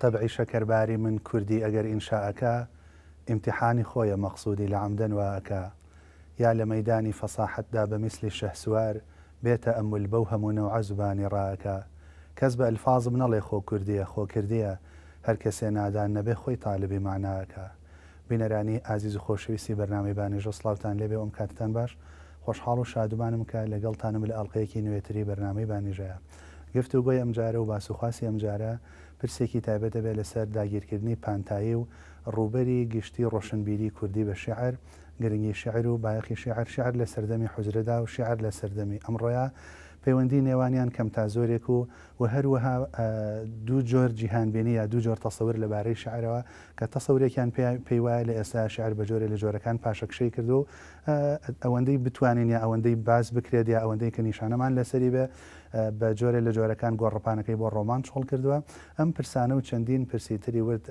تەبعی شەکەرباری من کوردی ئەگەر ئینشاعەکە ئیمتحانی خۆیە مەخصودی لە عمدەن واکە یا لە مەدانی فەساحتدا بە میسلی شەهسوار بێتە ئەمول بەو هەمونەوە عزبانی ڕاکە کەس بە ئەلفازم نەڵێ خۆ کوردیە خۆ کردیە هەر کەسێ نادان نەبێ خۆی تاالبی ماناکە بینەرانی ئازیز و خۆشویستی بەرنامەیبانی ژەسلااوان لێبێ ئەم کاتتان باش خۆشحاڵ و شادومانم کە لەگەڵتانم لە ئەڵلقەیەکی نوێتری بەرنامەی بانیژەیە گفتو گوۆی ئەمجارە و باسوخواسی ئەمجارە پرسێکی تایبەت دەبێت لەسەر داگیرکردنی پانتایی و ڕوبەری گشتی ڕۆشنبیری کوردی بە شعر گرنگی شعر و باەقی شعر شعر لە سەردەمی حوزرەدا و شعر لە سەردەمی ئەمڕۆیا پەیوەندی نێوانیان کەم تا زۆرێک و و هەروەها دوو جۆر جیهانبیێنی یا دوو جۆر تەسەور لەبارەی شعرەوە کە تەسەورێکیان پێی وایە لە ئێستا شعر بە جۆرە لە جۆرەکان پاشەکشەی کردو ئەوەندەی بتوانین یا ئەوەندەی باز بکرێت یا ئەوەندەی کە نیشانەمان لەسەری بێ بە جۆرە لە جۆرەکان گۆڕپانەکەی بۆ ڕۆمان شڵ کردووە ئەم پرسانە و چەندین پرسیتری ورد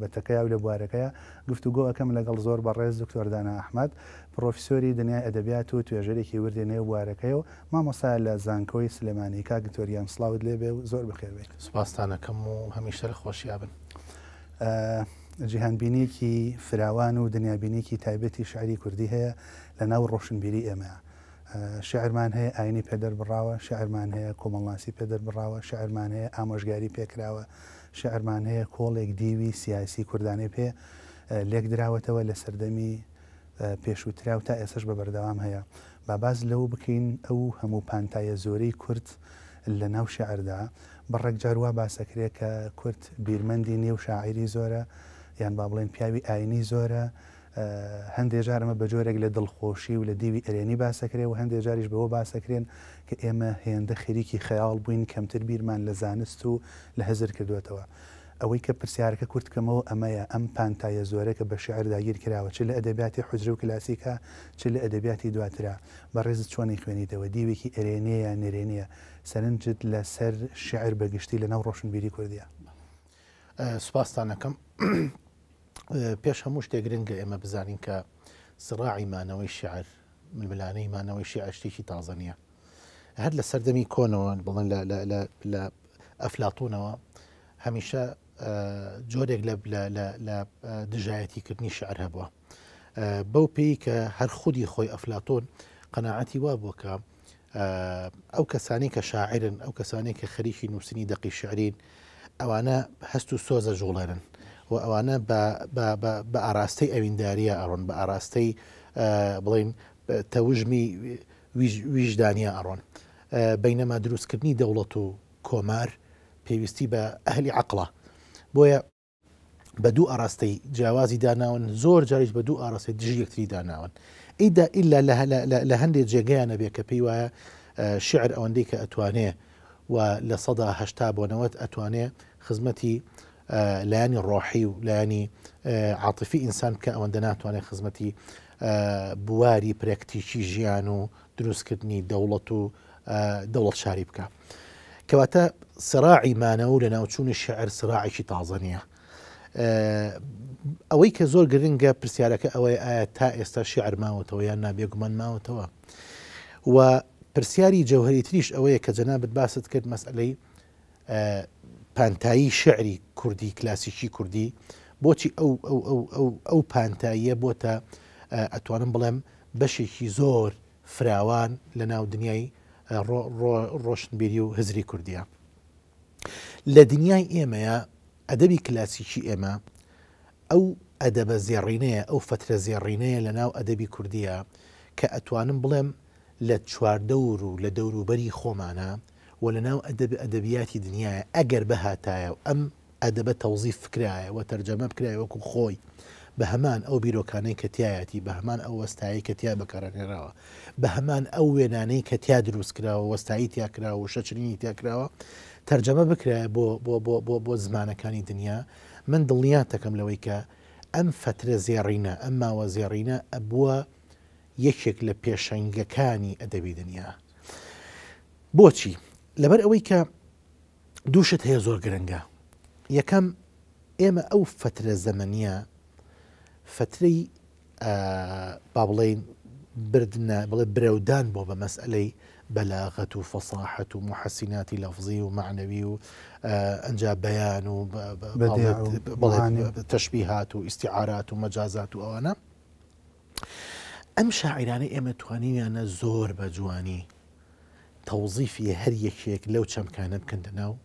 بەتەکەیا و لە بوارەکەیە گفتوگۆ ئەەکەم لەگەڵ زۆر بەڕێز دکتۆردانە ئەحمد پرۆفیسۆری دنیای ئەدەبیات و توێژەرێکی وردی نێو بوارەکەی و مامۆسا لە زانکۆی سلمانیکا گتۆریان سلااوت لێبێ و زۆر بخێوێت سوپاسستانەکەم و هەمیشتە خۆشیابن. جیهانبینێکی فراوان و دنیابینێکی تایبەتی شعری کوردی هەیە لە ناو ڕۆشنبیری ئێمەیە شعرمان هەیە ئاینی پێدەر بڕاوە شعرمان هەیە کۆمەڵناسی پێدەر بڕاوە شعرمان هەیە ئامۆژگاری پێکراوە شعرمان هەیە کۆڵێک دیوی سیاسی کوردانی پێ لێک دراوەتەوە لە سەردەمی پێشووتراو تا ئێسش بە بەردەوام هەیە با باز لەو بکەین ئەو هەموو پانتایە زۆرەی کورت لە ناو شعردا بەڕێک جاروا باسەکرێت کە کورت بیرمەندی نێو شاعری زۆرە یان با بڵێن پیاوی ئاینی زۆرە هەندێک جارمە بە جۆرێک لە دڵخۆشی و لە دیوی ئەرێنی باسەکرێ و هەندێک جاریش بەوە باسەکرێن کە ئێمە هێندە خەریکی خەیاڵ بووین کەمتر بیرمان لە زانست و لە هەزر کردوێتەوە. ئەوەی کە پرسیارەکە کورتکەمەوە ئەمەیە ئەم پانتایە زۆرەکە بە شعر داگیر کراوە چ لە ئەدەبیاتی حجر و کلاسیکە چ لە ئەدەبیاتی دواترا بە ڕێز چۆنی خوێنیتەوە دیوێکی ئەرێنەیە یان نێرێنیە سەرنجت لە سەر شعر بەگشتی لە ناو ڕۆشنبیری کوردیا. سوپاسانەکەم. پێش هەموو شتێک گرنگگە ئێمە بزانین کە سڕاعیمانەوەی شعر ملانەیمانەوەی شعشتێکی تازە نیە هەر لە سەردەمی کۆنەوە بڵن لە ئەفلاتونەوە هەمیشە جۆرێک لە دژایەتیکردنی شعر هەبووە بەو پێی کە هەر خودی خۆی ئەفلاتۆن قەنەعەتی وا بووە کە ئەو کەسانی کە شاعرن ئەو کەسانی کە خەریکی نووسنی دەقی شعرین ئەوانە هەست و سۆزە ژوڵێنن و ئەوانە بە ئاراستەی ئەوینداریە ئەڕۆن بە ئاراستەی بڵین تەوژمی ویژدانیا ئەڕۆن بینەما دروستکردنی دەوڵەت و کۆمار پێویستی بە ئەهلی عقلە بۆیە بە دوو ئاراستەی جیاوازی داناون زۆر جاریش بە دوو ئاراستی دژی یەکتری داناون ئیدا ئللا لە هەندێک جێگەیانە بێ کە پێی وایە شعر ئەوەندەی کە ئەتوانێ و لە سەدا هشتا بۆنەوەت ئەتوانێ خزمەتی لایانی ڕۆحی و لایانی عاطفی ئینسان کە ئەوەندە ناتوانێت خزمەتی بواری پرێکتیکی ژیان و دروستکردنی دەوڵەت و دەوڵەت شاری بکە. کەواتە سراعی مانە و لە ناوچوونی شعر سراعێکی تازەنیە. ئەوەی کە زۆر گرنگە پرسیارەکە ئەوەی ئایا تا ئێستا شعر ماوەتەوە یان نابێگومان ماوەتەوە. و پرسیاری جەوهری تریش ئەوەیە کە جەنابەت باست کرد مەسئلەی پانتایی شعری کوردی کلاسیکی کوردی بۆچی ئەو پانتاییە بۆتە ئەتوانم بڵێم بەشێکی زۆر فراوان لە ناو دنیای ڕۆشنبیری و هزری کوردیە. لە دنیای ئێمەیە ئەدەبی کلاسیکی ئێمە ئەو ئەدەبە زێڕینەیە ئەو فترە زێڕینەیە لە ناو ئەدەبی کوردیە کە ئەتوانم بڵێم لە چواردەور و لە دەوروبەری خۆمانە و لە ناو ئەدەبیاتی دنیاە ئەگەر بەهاتایە و ئەم ئەدەبە تەوزیف فکرایە و تەرجەمە بکرای وەکو خۆی بە هەمان ئەو بیرۆکانەی کەتیایەتی بە هەمان ئەو وەستایی کەتیا بەکارانێراوە بە هەمان ئەو وێنانەی کەتیا دروستکراوە وەستایی تیاکراوە و شەچرینی تیاکراوە تەرجەمە بکرایە بۆ بۆ بۆ بۆ بۆ زمانەکانی دنیا من دڵنیات دەکەم لەوەی کە ئەم فترە زێڕینە ئەم ماوە زێڕینە ئەبووە یەکێک لە پێشەنگەکانی ئەدەبی دنیا. بۆچی لبر ئەوەی کە دوشت هەیە زور گرنگە یەکەم ئێمە ئەو فترە زەمەنیە فتری آه، با بڵێین بردنە بڵێ برەودان بۆ بە مەسئلەی بەلاغەت و فەساحت آه، و محەسیناتی لەفزی و معنەوی و ئەنجا بەیان و تەشببیهات و ئیسیعارات و مەجازات و توظيفي هر يشيك لو كم كان بكندنا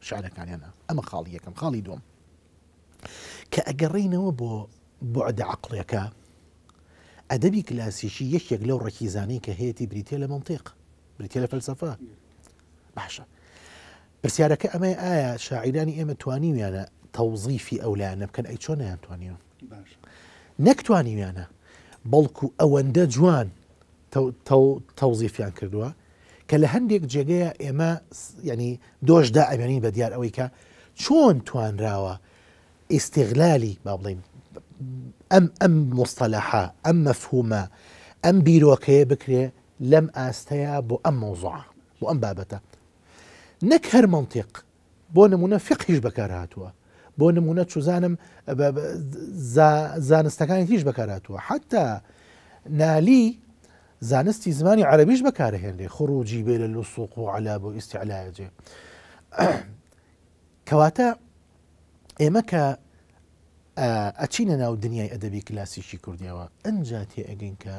شعرك كان أنا أما خالي كم خالي دوم كأجرينا وبو بعد عقلي كا أدبي كلاسيكي يشيك لو ركيزاني كهيتي بريتيلا منطق بريتيلا فلسفة بحشة برسيارك أما آية شاعراني أما تواني ويانا توظيفي أو لا أنا بكن أي شون أنا تواني نك تواني ويانا بلكو أوندا جوان تو تو توظيفي عن كردوها کە لە هەندێک جێگەیە ئێمە ینی دۆشدا ئەمێنین بە دیار ئەوەیکە چۆن توانراوە ئێستێغلالی با بڵێم ئەم ئەم مستەلەحا ئەم مەفهومە ئەم بیرۆکەیە بکرێ لەم ئاستەیە بۆ ئەم مۆزوع بۆ ئەم بابەتە نەک هەر منتیق بۆ نمونە فقیش بەکارهاتووە بۆ نمونە چوزانم زانستەکانی تیش بەکاراتوە حتا نالی زانستی زمانی عربیش بەکارهێنێ خروجی بێ لە لوسوق و علا بۆ ئیسیعلاجێ کەواتە ئێمە کە ئەچینە ناو دنیای ئەدەبی کلاسیکی کوردیەوە ئەنج تێ ئەگەن کە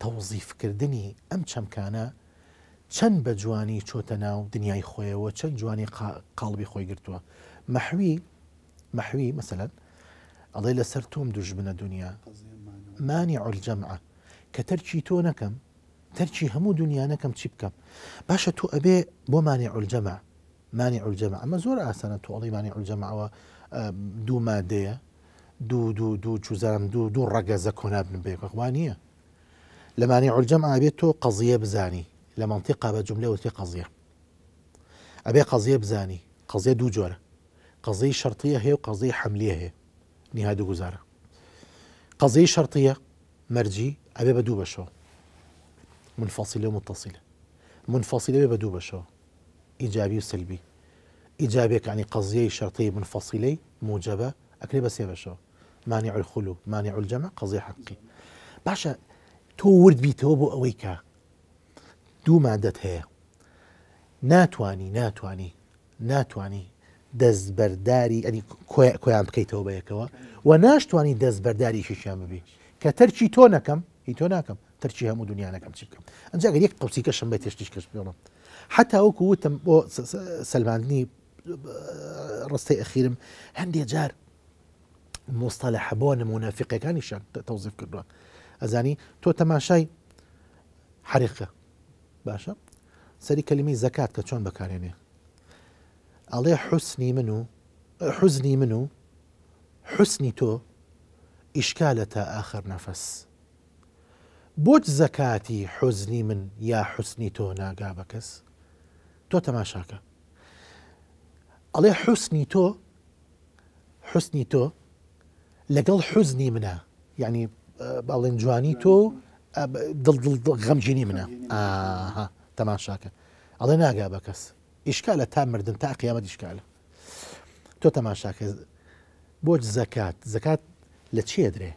تەوزیفکردنی ئەم چەمکانە چەند بە جوانی چۆتە ناو دنیای خۆیەوە چەند جوانی قاڵبی خۆی گرتووە مەحوی مەحوی مثلەن ئەڵێ لەسەر تۆم دوژبنە دنیا مانی عولجەمعە كترشي تو نكم ترشي همو دنيا نكم تشبكم باشا تو ابي بو مانع الجمع مانع الجمع اما زور اسانا تو الله مانع الجمع و دو ماده دو دو دو شو زام دو دو رقزه كون ابن بيك اخوانيه لمانع الجمع ابي قضيه بزاني لمنطقه بجمله وثي قضيه ابي قضيه بزاني قضيه دو جوره قضيه شرطيه هي وقضيه حمليه هي نهايه قضيه شرطيه مرجي أبي بدو بشو منفصلة ومتصلة منفصله أبي بدو بەشەوە إيجابي وسلبي إيجابي يعني قضية شرطية منفصلة موجبة أكلي بس يا سێ مانع الخلو مانع الجمع قضية حقي باشا تو ورد بي تو بو أويكا دو مادة هي ناتواني ناتواني ناتواني دەستبەرداری ئەنی يعني کۆیان بيكوا وناش تواني دز برداري شیشیان ببی کە تەرچی تۆ نەکەم هی تۆ ناکەم تەرچی هەموو دنیاەکەم چی بکەم ئەمجاگە یەک قوسیکە شم بە تێشتیش کەش بڵم حتا وەکو وتم بۆ سلماندنی ڕستەی ئەخیرم هەندێک جار مۆستاە حەبووە منافقەکانیشان تەوزیف کردووە ئەزانی تۆ تەماشای حریقە باشە سەری کەلیمی زەکات کە چۆن بەکارێنێ ئەڵێ حوسنی من و حوزنی من و حوسنی تۆ إشكالة آخر نفس بوت زكاتي حزني من یا تو تۆ ناگا بە کەس تۆ تەماشاکە ئەڵێ حوسنی تۆ حوسنی تۆ لەگەڵ حوزنی منە یعنی يعني، آه، باڵێن جوانی تۆ آه، غەمجینی منە تەماشاکە ئەڵێ علي بە کەس إشكالة تامر مردن تا قیامەت إشكالة تو تماشاكا بوج زكاة زكاة لە چێ درێ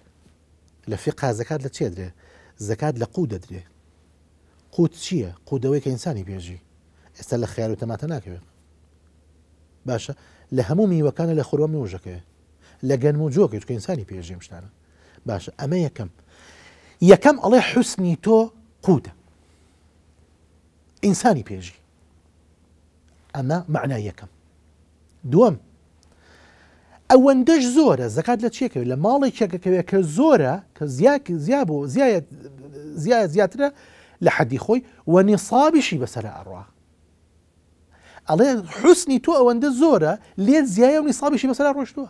لە فقا زکات لە چێ درێ زکات لە قوود دەدرێ قوت چییە قودەوەی کە ئینسانی پێژی ئێستا لە خیال و تەماتە ناکەوێت باشە لە هەموو میوەکانە لە خوڕۆ میوژەکەێ لە گەنم و جۆکە چکە ئینسانی پێژیم شتانە باشە ئەمە یەکەم یەکەم ئەڵێ حوسنی تۆ قوتە ئینسانی پێژی ئەمە معنای یەکەم دووەم ئەوەندەش زۆرە زکات لە چێکەوێت لە ماڵی چێکەکەوێت کە زۆرە کە زیاک زیاب بۆ زیایە زیاترە لە حەدی خۆی وەنی سابیشی بەسرە ئەڕوا ئەڵێ حوسنی تۆ ئەوەندە زۆرە لێت زیایە و نیسابیشی بەسرە ڕۆشتووە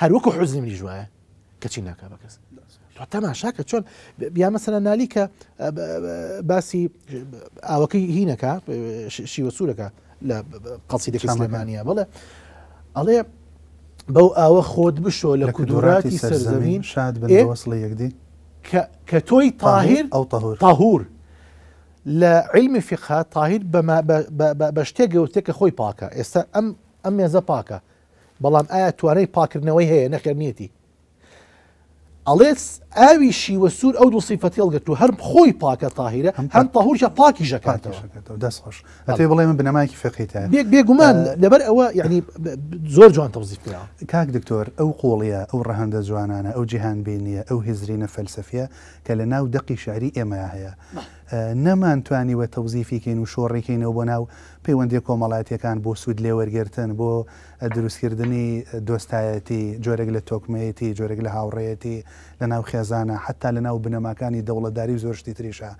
هەروەکو حوزنی منی ژوایە کەچی ناکە بە کەس تەماشاکە چۆن بیا مەسەرە نالی کە باسی ئاوەکەی هینەکە شیوە سوورەکە لە قەسی دەکەمانیا بڵێ ئەڵێ بو او خود بشو لكدوراتي سرزمين شاهد بن إيه؟ وصلي كتوي طاهر, أو طهور طهور لعلم فقه طاهر بما ب... ب... بشتيق وتيك خوي باكا إسا أم أم يزا باكا بلان آية تواني باكر نوي هي نخير نيتي أليس أوي شي وسور أو دو صفتي لقيتو هرب خوي باكة طاهرة هم طهور شا باكي جا كاتو باكي جا كاتو داس خوش أتي بلاي من بنا مايكي فقهي بيك بيك ومان أه لبر أوا يعني زور جوان توظيف بيها كاك دكتور أو قوليا أو رهندة جوانانا أو جيهان بينيا أو هزرين فلسفيا كالناو دقي شعري إما هي. نەمانتوانیوە تەوزیفیکەین و شۆڕێکینەوە بۆ ناو پەیوەندی کۆمەڵاتیەکان بۆ سوود لێوەرگرتن بۆ دروستکردنی دۆستایەتی جۆرەك لە تۆکمەتی جۆرەك لە هاوڕێەتی لە ناو خێزانە حتا لە ناو بنەماکانی دەوڵەداری زۆرشتی تریشە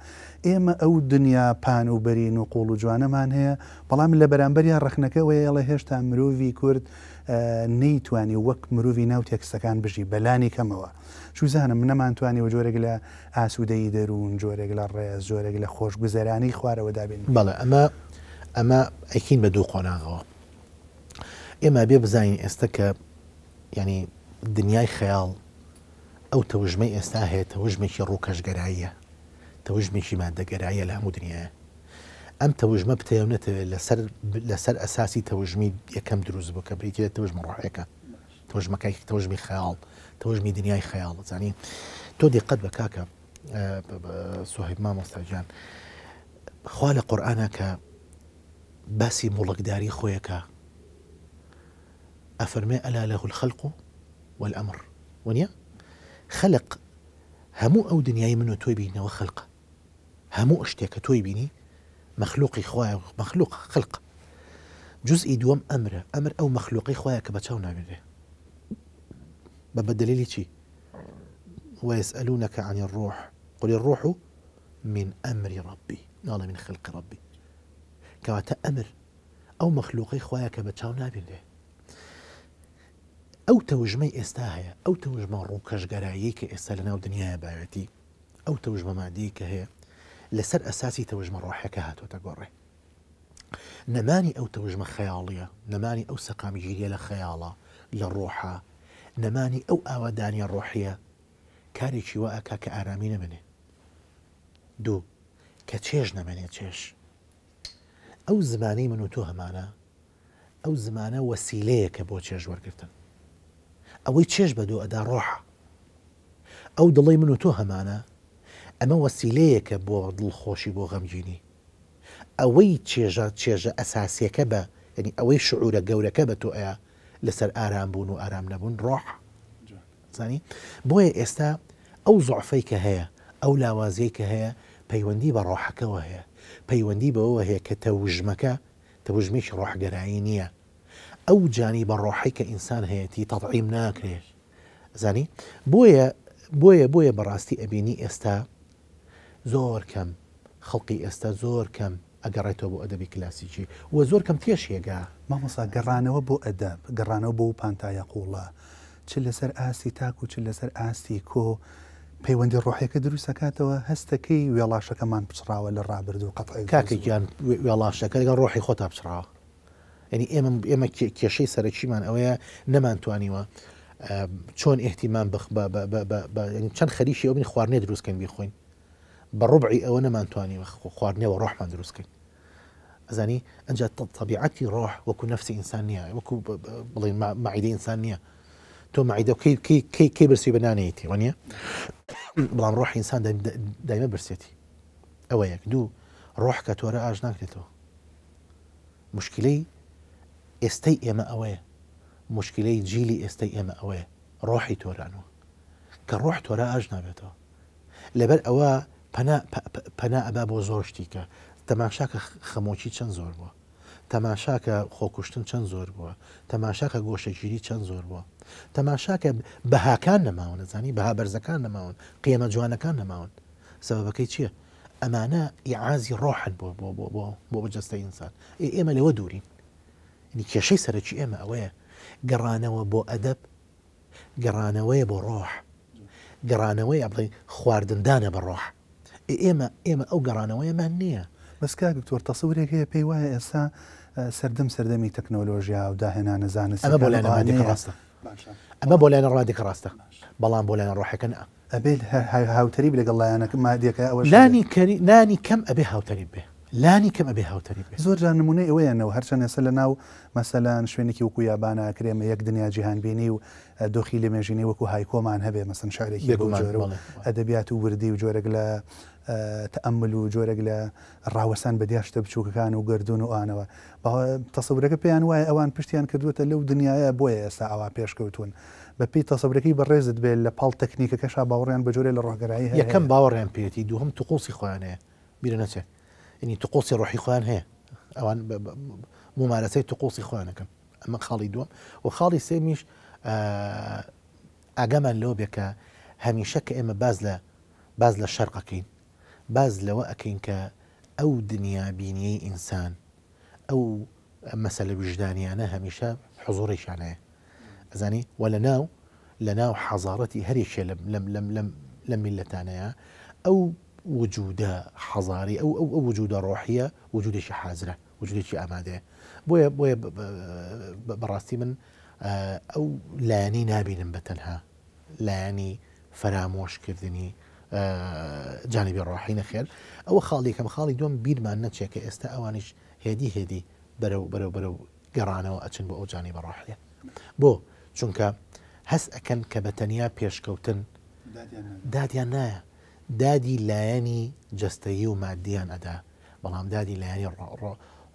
ئێمە ئەو دنیا پان و بەرین و قوڵ و جوانەمان هەیە بەڵام لە بەرامبەریان ڕخنەکەەوەی ئەڵە هێشتا مرۆڤی کورد نەیتوانانی وەک مرۆڤی ناو تێکستەکان بژی بەلانی کەمەوە چوزانم نەمانتوانی و جۆرەێک لە ئاسوودەی دەروون جۆرەێک لە ڕێز جۆرەێک لە خۆش گوزەرانی خوارەوە دابین بەڵێ ئەمە ئەمە ئەیکین بە دوو قۆناغەوە ئێمە بێ بزانین ئێستا کە ینی دنیای خەیاڵ ئەو تەوژمەی ئێستا هەیە تەوژمێکی ڕووکەشگەراییە تەوژمێکی مادەگەراییە لە هەموو دنیاە ام توجمه بتيونت لسر لسر اساسي توجمي كم دروز بك بريتي توج مروحك توج مكاك توج خيال توجمي دنياي خيال يعني تودي قد بكاكا آه، صهيب ما مستعجان خوال قرانك باسي ملك داري خويك افرمي الا له الخلق والامر ونيا خلق همو او دنياي منو توي بينا وخلق همو اشتيك توي بيني مخلوق خويا مخلوق خلق جزء دوم امر امر او مخلوقي خويا کە بە چاو ناوێنێ ويسألونك عن الروح قل الروح من أمر ربي ناڵە من خلق ربي كما تامر او مەخلوقی خويا کە بە او توجمي استاهي او تەوژمەی ئێستا هەیە ئەو تەوژمە ودنيا کەشگەرایی او ئێستا لەناو هي لەسەر ئەساسی تەوژمە ڕۆحەکە هاتۆتە گۆڕێ نەمانی ئەو تەوژمە خەیاڵیە نەمانی ئەو سەقامگیریە لە خەیاڵە لە ڕۆحە نەمانی ئەو ئاوادانیە ڕۆحیە کارێکی وەکە کە ئارامی نەبنێ دوو کە چێژ نەمێنێت چێش ئەو زمانی من و تۆ هەمانە ئەو زمانە وەسیلەیە کە بۆ چێژ وەرگتن ئەوەی چێش بە دوو ئەدا ڕۆحە ئەو دڵی من و تۆ هەمانە ئەمە وەسیلەیەکە بۆ دڵخۆشی بۆ غەمگینی ئەوەی چێژە چێژە ئەساسیەکە بە ینی ئەوەی شعورە گەورەکە بە تۆ ئەیە لەسەر ئارام بوون و ئارام نەبوون ڕۆح زانی بۆیە ئێستا ئەو زۆعفەی کە هەیە ئەو لاوازەی کە هەیە پەیوەندی بە ڕۆحەکەەوە هەیە پەیوەندی بەوە هەیە کە تەوژمەکە تەوژمیش ڕۆحگەرایی نییە ئەو جانی بە ڕۆحی کە ئینسان هەیەی تەضعیم ناکرێت زانی بۆیە بۆیە بۆیە بەڕاستی ئەبینی ئێستا زۆر کەم خەڵقی ئێستا زۆر کەم ئەگەڕێتەوە بۆ ئەدەبی کلاسیکی وە زۆر کەم تێشیێگا مامەسا گەڕانەوە بۆ ئەدەب گەڕانەوە بۆ پانتایە قوڵە چ لەسەر ئاستی تاک و چ لەسەر ئاستی کۆ پەیوەندی ڕۆحەکە دروستەکاتەوە هەستەکەی وێڵاشەکەمان پچراوە لە ڕابرد و قەت کاکێکیان وێڵاشەکە لەگە ڕۆحی خۆتا پچراوە ینی ئێمە ئێمە کێشەی سەرچیمان ئەوەیە نەمانتوانیوە. چۆن ئەحتیمان چەند خەریشی ئەوبنی خواردنێ دروستکەن بیخۆین بە ڕبعی ئەوە نەمانتوانی خواردنەوە ڕۆحمان دروستکەین ئەزانی ئەنج تەبیعەتی ڕۆح وەکو نفسی ئینسان نیە وەکو بڵین معیدە ئینسان نییە تۆ معیدە کەی برسی بەنانەیەتی وانە بەڵام ڕۆح ئینسان دایمە برسێتی ئەوە یەک دوو ڕۆح کە تۆرە ئاژ ناکرێتەوە مشکلەی ئێستەی ئێمە ئەوەیە مشکلەی جیلی ئێستەی ئێمە ئەوەیە ڕۆحی تۆرانەوە کە ڕۆح تۆرە ئاژ نابێتەوە لەبەر ئەوە پەنا ئەبا بۆ زۆر شتیکە تەماشاکە خەمۆکی چەند زۆر بووە تەماشاکە خۆکوشتن چەند زۆر بووە تەماشاکە گۆشەگیری چەند زۆر بووە تەماشاکە بەهاکان نەماون نزانی بەها بەرزەکان نەماون قیێمە جوانەکان نەماون سەبەکەی چییە؟ ئەمانە ئیعازی ڕۆحن بۆ بۆ بۆ بۆ بۆ بەجەستە ئینسان ئێمە لەوە دوورین نی کێشەی سەرەکی ئێمە ئەوەیە گەڕانەوە بۆ ئەدەب گەڕانەوەی بۆ ڕۆح گەڕانەوەی ئەڵێ خواردندانە بە ڕۆح ايما ايما او قرانا ويما هنية بس كا دكتور تصوري هي بي واي اسا آه، سردم سردمي تكنولوجيا وداهنا نزان اما بولانا رادي كراستا اما بولانا رادي كراستا بلان بولانا روحي كنا ابي هاو تريب لك الله انا ما اديك اول لاني كري لاني كم ابي هاو تريب به لاني كم ابي هاو تريب به زور جان مني وين انه هرشا انا سلنا مثلا كي وكو يابانا كريم يك دنيا جيهان بيني آه، دوخي لي مجيني وكو هاي كوما مثلا شعري كي ادبيات وردي وجورك تەمل و جۆرەك لە ڕاوەسان بە دیاشتە بچووکەکان و گردون و ئانەوە تەسەورەکە پێیان وایە ئەوان پشتیان کردوتە لەو دنیاە بۆیە ئێستا ئەوا پێشکەوتون بە پێی تەسەورەکەی بەڕێزت بێت لە پاڵ تەکنیکەکەش باوەڕیان بە جۆرە لە ڕۆگەرایی یەکەم باوەڕیان پێێتی دووهم توقۆسی خۆیان هەیە بیرە نەچێت ینی توقۆسی ڕۆحی خۆیان هەیە ئەوان ممارەسەی توقۆسی خۆیانەکەم ئەمە خاڵی دووەم و خاڵی سێمیش ئاگەمان لەو بێکە هەمیشە کە ئێمە باز لە باز لە شەرقەکەین باز لو أكينك أو دنيا بيني إنسان أو مثلا وجداني أنا هميشة حضوري شانة زاني ولا ناو لناو حضارتي هريش لم لم لم لم لم ملتانا أو وجود حضاري أو أو وجود روحية وجود شي حازرة وجود شي أمادة بويا بويا براستي من أو لاني نابي نبتنها لاني فراموش كذني جانبی ڕاحینە خێر ئەوە خاڵیکەم خاڵی دوم بیرمان نەچێکە ئێستا ئەوانیش هێدی هێدی بەرەو بەرەو بەرەو گەڕانەوە ئەچن بۆ ئەو جانی بە ڕاحە بۆ چونکە هەست ئەکەن کە بە تەنیا پێشکەوتن دادیان نایە دادی لایەنی جستایی و مادیان ئەدا بەڵام دادی لایەنی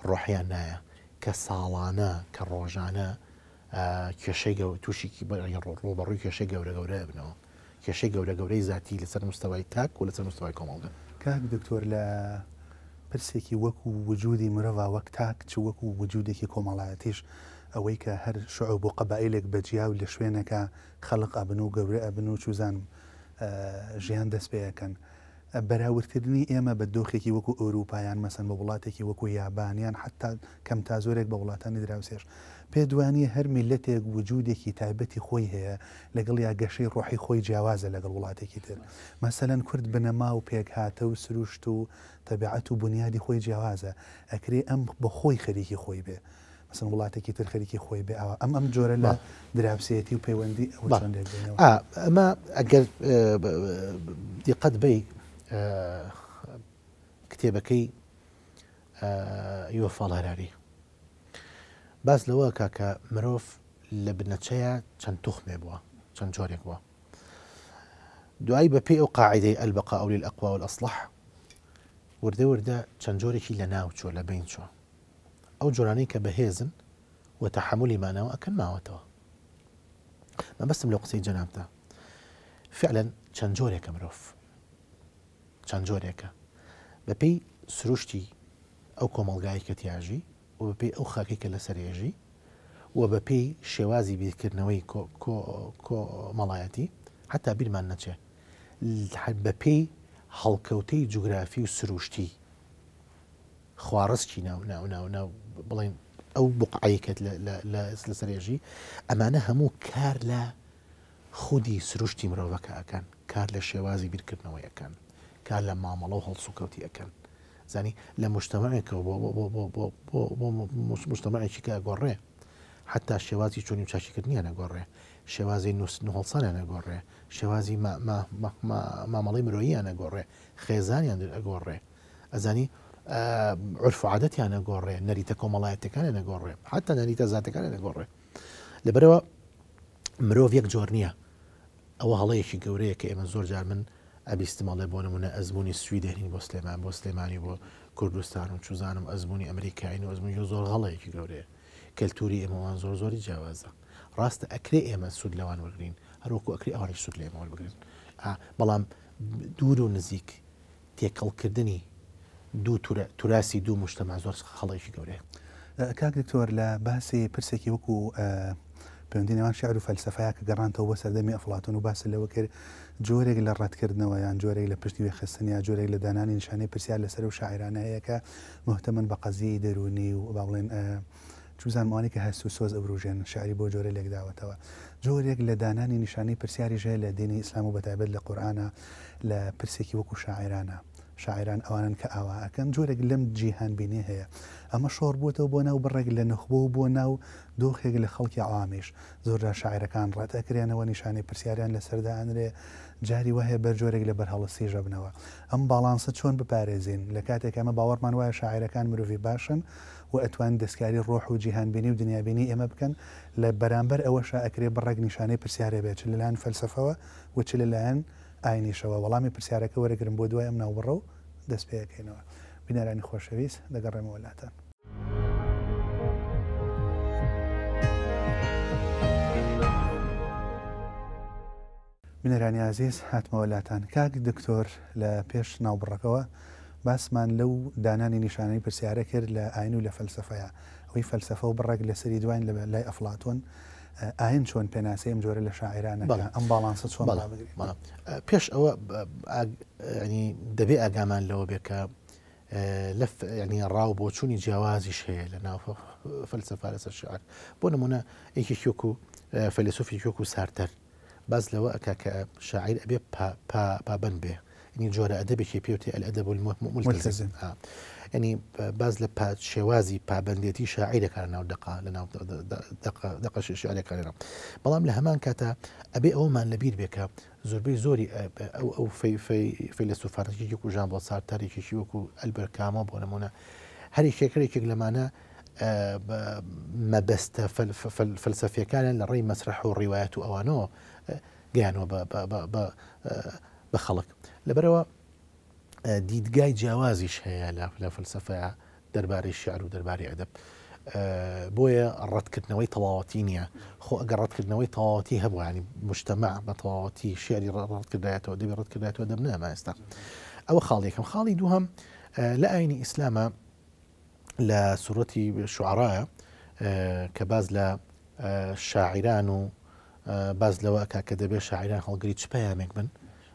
ڕۆحیان نایە کە ساڵانە کە ڕۆژانە کێشەی گەور تووشێکی بەڕوو بەڕووی کێشەی گەورە گەورە بنەوە کێشەی گەورە گەورەی زیاتی لەسەر مستەوای تاک و لەسەر مستەوای کۆمەڵگە کاک دکتۆر لە پرسێکی وەکو وجودی مرەڤ وەک تاک چ وەکو وجودێکی کۆمەڵایەتیش ئەوەی کە هەر شعب بۆ قەبائلێک بەجیاو لە شوێنەکە خەڵق ئەبن و گەورە ئەبن و چوزان ژیان دەست پێەکەن. بەراوردکردنی ئێمە بە دۆخێکی وەکو ئەوروپایان مەسن بە وڵاتێکی وەکو یابانیان حتا کەم تا زۆرێک بە وڵاتانی دراوسێش پێ دوانی هەرمی لەتێک وجودێکی تایبەتی خۆی هەیە لەگەڵ یا گەشەی ڕۆحی خۆی جیاوازە لەگەڵ وڵاتێکی تر مەسەەن کورد بنەما و پێک هاتە و سروشت و تەبعەت و بنیادی خۆی جیاوازە ئەکرێ ئەم بە خۆی خەریکی خۆی بێ. مەسن وڵاتێکی تر خەریکی خۆی بێ ئەم ئەم جۆرە لە درابسەتی و پەیوەندی ئەمە ئەگەر دیقەت بی کتێبەکەی یوەفاڵ هەراری باس لەوە کا کە مرۆڤ لە بنەچەیە چەند توخمێ بووە چەند جۆرێک بووە دوای بەپێی ئەو قاعدەی ئەلبقا ئەو للأقوا والأصلح وردە وردە چەند جۆرێکی لە ناو چوە لە بین چوە ئەو جۆرانەی کە بەهێزن و تەحملی مانەوە ئەکەن ماوەتەوە مە بەستم لە قسەی جەنابدا فعلا چەند جۆرێکە مرۆڤ چەند جۆرێکە بابي سروشتی ئەو کۆمەلگایکە تیاژی و بەپی ئەو خاکەکە لە سەرێژی و بەپی شێوازی بیرکردنەوەی مەڵایەتی حتا بیرمان نەچێت بەپی هەڵکەوتەی جوگرافی و سروشتی خوارستکی ناو ناو ناو ناو بڵێن ئەو بقعیکت لە سرێژی ئەمانە هەموو کار لە خودی سروشتی مرۆڤەکە ئەەکەن کار لە شێوازی بیرکردنەوەی ئەەکەن کار لە مامەڵە و هەڵسوکەوتی ئەەکەن زانی لە مشتتەمەکەەوە مشتتەمەێکی کە گۆڕێ حتا شێوازی چۆنی چاشیکردنیە نەگۆڕێ شێوازی نوسنهڵسانە نەگۆڕێ شێوازی مامەڵی مرۆییان نەگۆڕێ خێزانیان ئەگۆڕێ ئەزانی عرفعادەتیان نەگۆڕێ نەریتە کۆمەڵایەتەکانە نەگۆڕێ حتا نەریتە زاتەکانە نەگۆڕێ لەبەرەوە مرۆڤ یەک جۆر نییە ئەوە هەڵەیەکی گەورەیە کە ئێمە زۆر جار من ئەبیستمەڵێ بۆ نمونە ئەزبوونی سویدێنین بۆ سلێمان بۆ سلێمانی بۆ کوردستان و چوزانم ئەزبوونی ئەمریکاین و ئەزمونی زۆر غەڵەیەکی گەورەیە کەلتوری ئێمەوان زۆر زۆری جیاوازە ڕاستە ئەکرێ ئێمە سوود لەوان وەرگین هەروکو ئەکری ئەوی سوود لە ئێمەوە بگرن بەڵام دوور و نزیک تێکەڵکردنی دوو توراسی دوو مشتتەما زۆر خەڵێکی گەورەیە کاک دکتۆر لە باسی پرسێکی وەکو پەیوەندینەوان شعر و فەلسفەیە کە گەڕانتەوە بە سەردەمی ئەفلاتون و باس لەوە کرد جۆرێک لە ڕەتکردنەوە یان جۆرەی لە پشتی خستنیا جۆرەی لە دانانی نیشانەی پرسیار لەسەر و شاعرانەیەەکە محتەمەن بە قەزیی دەرونی و باڵێن چوزانوانی کە هەست و سۆز ئەبروژێن شاری بۆ جۆرە لێکداوەتەوە جۆرێک لە دانانی نیشانەی پرسیاری ژێ لە دینی ئسلام و بەتابێت لە قورآانە لە پرسێکی وەکو شاعرانە شاعران ئەوانن کە ئاواکەن جۆرێک لەم جیهان بینێ هەیە ئەمە شۆڕ بووتەوە بۆ ناو بڕێک لە نەخبۆ بۆ ناو دۆخێک لە خەڵکی عامیش زۆردا شاعرەکان ڕەتەکرێنەوە نیشانەی پرسیاریان لە سەردانرێ جاری وهەیە بەرجۆرێک لە بەرهەڵسی ژەبنەوە ئەم باڵانسە چۆن بپارێزین لە کاتێک ئەمە باوەڕمان وایە شاعرەکان مرۆڤی باشن و ئەتوان دەستکاری ڕۆح و جیهانبینی و دنیابینی ئێمە بکەن لە بەرامبەر ئەوە شائکرێ بڕێک نیشانەی پرسیارێ بێت لەلاەن فەلسفەوە وچ لەلایەن ئاینیشەوە وەڵامی پرسیارەکە وەرەگرم بۆ دوای ئەم ناوبڕە و دەست پێەکەینەوە بینەرانی خۆشەویست دەگەڕێمە وڵاتان منەرانی عزیز هاتمەوەلاتان کاک دکتۆر لە پێش ناوبڕەکەەوە باسمان لەو دانانی نیشانەی پرسیارە کرد لە ئاین و لە فەلسفەیە ئەوەی فەلسفە و بڕێک لە سەری دوین لە لای ئەفلاتۆن ئاین چۆن پێناسەیم جۆرە لە شاعرانە ئەم باڵانسە چۆن پێش ئەوە ینی دەبێ ئاگامان لەوە بێکە لە ینی ڕاو بۆ چووی جیاوازیش هەیە لە ناو فەلسەفا لەسەر شعر بۆ نمونە ئێکی کۆک و فەلسوفی کۆک و سارتەر باز لەوە ئەکا کە شاعیر ئەبێ پابند بێ ینی جۆرە ئەدەبێکی پێوتی ئەدەب ملتزم يعني باز لپاد شوازی پابندیتی شاعری که لناو دقا لنا دقا دقا شاعری که لناو بلام لهمان کتا ابی او من لبیر بکا زوربی زوري او او فی فی فی لسوفار کی کو جان با سار تاری کی کو البر کاما بونمونه هر شکری کی لمانه مبست فلسفيه كان للري مسرح وروايات اوانو قانو بخلق لبروا دیدگای جیاوازیش هەیە لە فلسفه دەربارەی شعر و دەرباری ئەدەب آه، بۆیە ڕەتکردنەوەی تەواوەتی نییە خۆ ئەگە ڕەتکردنەوەی تەواوەتی هەبوو ینی يعني مشتتەما بە تەواوەتی شعری ڕەتکردایەتەوە دەبێت ڕەتکردایەوە دەم نەما ئێستا ئەوە خاڵیەکەم خاڵی دووهم آه، لە ئاینی ئیسلامە لە سوەتی شعراە کە آه، باز لە شاعران و باز لەوە کە کە دەبێت شاعران هەڵگری چ بن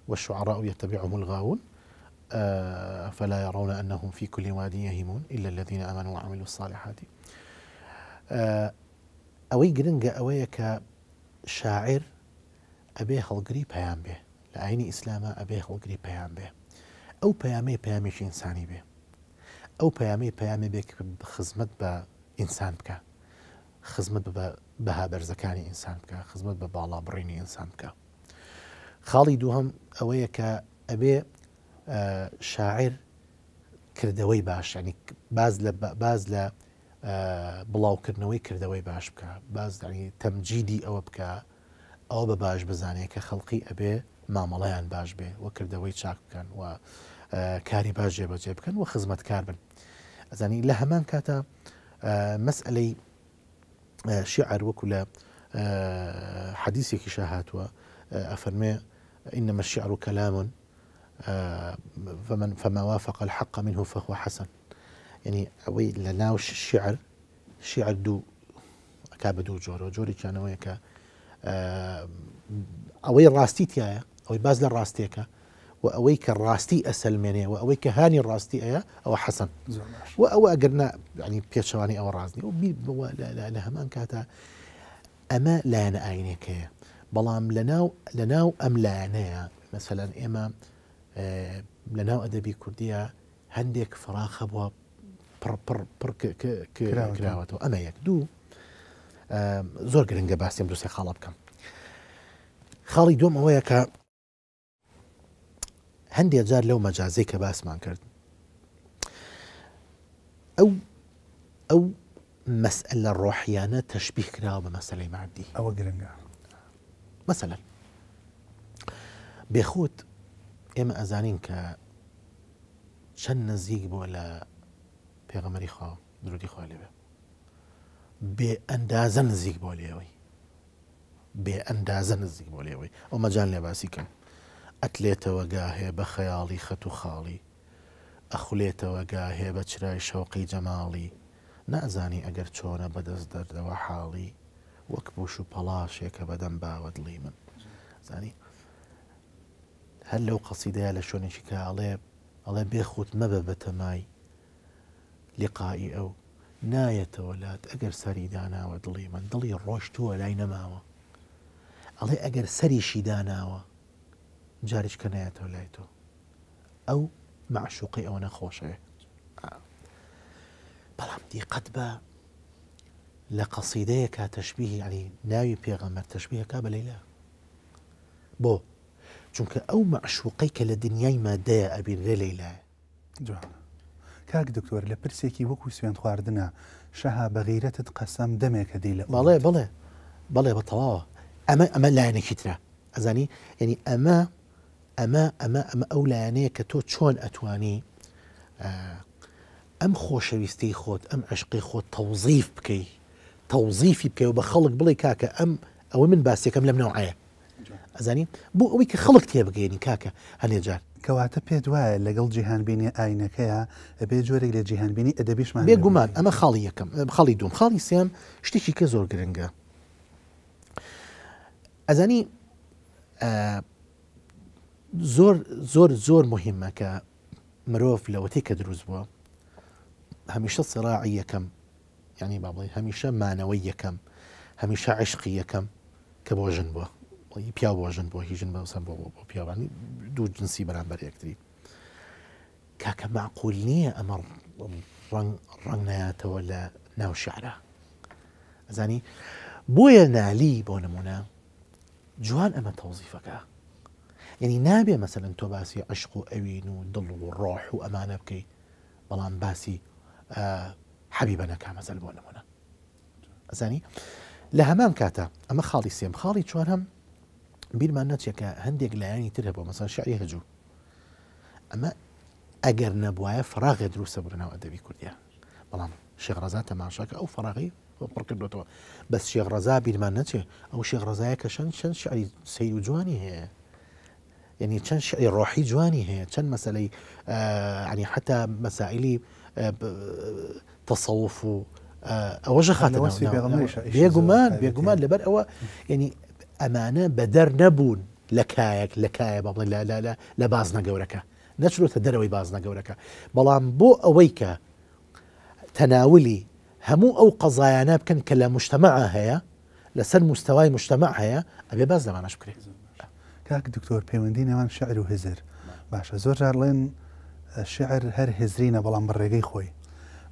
و شعراء و یتەبیعهم الغاون آه، فلا يرون أنهم في كل واد يهيمون إلا الذين آمنوا وعملوا الصالحات آه، أوي گرنگە ئەوەیە شاعر أبي هەڵگری پەیان بێ اسلام ابي ئیسلامە ئەبێ بيان پەیان أو ئەو پەیامەی پامێکی ئینسانی بێ بيامي پەیامەی پەیامی بێ خزمەت بە خزمت با بها برزكاني إنسان بك خزمت بە باڵا إنسان بك خالي دوهم دووهم أبي شاعر کردەوەی باش ینی باز لە باز لە بڵاوکردنەوەی کردەوەی باش بکە بازدانی تەمجیدی ئەوە بکە ئەو بە باش بزانێت کە خەڵقی ئەبێ مامەڵەیان باش بێ وە کردەوەی چاک بکەن و کاری باش جێبەجێ بکەن و خزمەت کار بن ئەزانی لە هەمان کاتە مەسئلەی شیعر وەکو لە حەدیسێکی شاهاتوە ئەفەرمێ ئینەمە شیعر و کەلامون آه، فمن فما وافق الحق منه فهو حسن يعني وي لناوش الشعر شعر دو كاب دو جورو جوري كان ويك اوي آه، راستي تيايا اوي بازل للراستيكا واوي كراستي اسل مني واوي كهاني راستي ايا او حسن واو اقرنا يعني بيشواني او رازني وبي لها مان كاتا اما لا انا عينيك بلام لناو لناو ام لا انا مثلا اما لە ناو ئەدەبی کوردیە هەندێک فراخە بووە کراوەتەوە ئەمە یەک دوو زۆر گرنگە باسیم دووسێ خاڵە بکەم خاڵی دوم ئەوەیە کە هەندێک جار لەو مەجازەی کە باسمان کرد ئەو ئەو مەسئل لە ڕۆحیانە تەشببیه کراوە بە مەسلەی مادی ئەوە گرنگە مەسەل بێخوت ئێمە ئەزانین کە چەند نزیک بووە لە پێغەمەری خوا درودی خوا لێوێ بێ ئەندازە نزیک بۆ لێەوەی بێ ئەندازە نزیک بۆ لێەوەی ئەو مەجان لێ باسی کەم ئەتلێتەوە گاهێ بە خەیاڵی خەت و خاڵی ئەخولێتەوە گاهێ بە چرای شەوقی جەماڵی نازانی ئەگەر چۆنە بەدەست دەردەوە حاڵی وەک بوش و پەلاشێکە بەدەم باوەدڵی من زانی هەر لەو قەسیدەیە لە شوێنێکی کە ئەڵێ ئەڵێ بێخوت مەبە بەتەمای لقائی ئەو نایەتەوە لات ئەگەر سەری داناوە دڵی من دڵی ڕۆشتووە لای نەماوە ئەڵێ ئەگەر سەریشی داناوە جارش کە نایەتەوە لای تۆ ئەو معشوقی ئەوە نەخۆشەیە بەڵام دیقەت بە لە قەسیدەیە کا تەشببیهی علی ناوی پێغەمەر تەشببیەکە بە لەیلا بۆ چونك او معشوقي كلا دنياي ما دا ابن ليلى جوان كاك دكتور لبرسيكي وكو سوين خواردنا شها بغيرت تقسم دمك ديلا بلي بلي بلي بطلا اما اما لا يعني كترا ازاني يعني اما اما اما اما او لا يعني كتو تشون اتواني آه، ام خوشويستي خوت ام عشقي خوت توظيف بكي توظيفي بكي وبخلق بلي كاكا ام او من باسي كم لم ئەزانی بۆ ئەوەی کە خەڵک تێبگەێنی کاکە هەنێ جار کەواتە پێت وایە لەگەڵ جیهانبینی ئاینەکەیە ئەبێ جۆرێک لە جیهانبینی ئەدەبیشمان بێ گومان ئەمە خاڵی یەکەم خەڵی دوم خاڵی سم شتێکی کە زۆر گرنگە ئەزانی زۆر زۆر زۆر مهمە کە مرۆڤ لەوەتی کە دروست بووە هەمیشە سراعی یەکەم ینی با بڵێ هەمیشە مانەوەی یەکەم هەمیشە عشقی یەکەم کە بۆژن بووە پیا بۆژن بۆ هیژن بەسم بۆ بۆ پیاوانی دوو جنسی بەرامبەر یەکتری کاکە معقول نییە ئەمە ڕنگ ڕنگ نایاتەوە لە ناو شعرە ئەزانی بۆیە نالی بۆ نمونە جوان ئەمە تەوزیفەکە یعنی نابێ مەسەن تۆ باسی عشق و ئەوین و دڵ و ڕۆح و ئەمانە بکەیت بەڵام باسی حەبی بەنەکە مەزەل بۆ نمونە ئەزانی لە هەمان کاتە ئەمە خاڵی سێم خاڵی چۆن هەم بیر من نەچێت که هندیک لعنتی تره با مثلا شعری هجو اما هەجوو ئەمە ئەگەر نەبواە فراغی دروستە برنەوە ئەدەبی کوردیا بەڵام شێغڕزا تەماشاکە او فراغی تو بس پڕکردێتەوە بیر من بیرمان او ئەو شێغڕزایە که شن شن شعری سیر و جوانی هەیە یعنی چەند شعری روحی جوانی هەیە چەند مەسلەی عنی حتا مەسائللی تەسەوف و ئەوەژە خاتەوەسی بيغمان بيغمان لبر او يعني أمانة بدر نبون لكايك لكايك بابلي لا لا لا لا بازنا جوركا نشرو تدروي بازنا جوركا بلان بو أويك تناولي همو أو قضايا ناب نابكن كلا مجتمعها هيا لسن مستوى مجتمعها يا أبي بازنا ما نشكري كاك دكتور بيوندين وان شعر وهزر باشا زور جارلين الشعر هر هزرينا بلان برقي خوي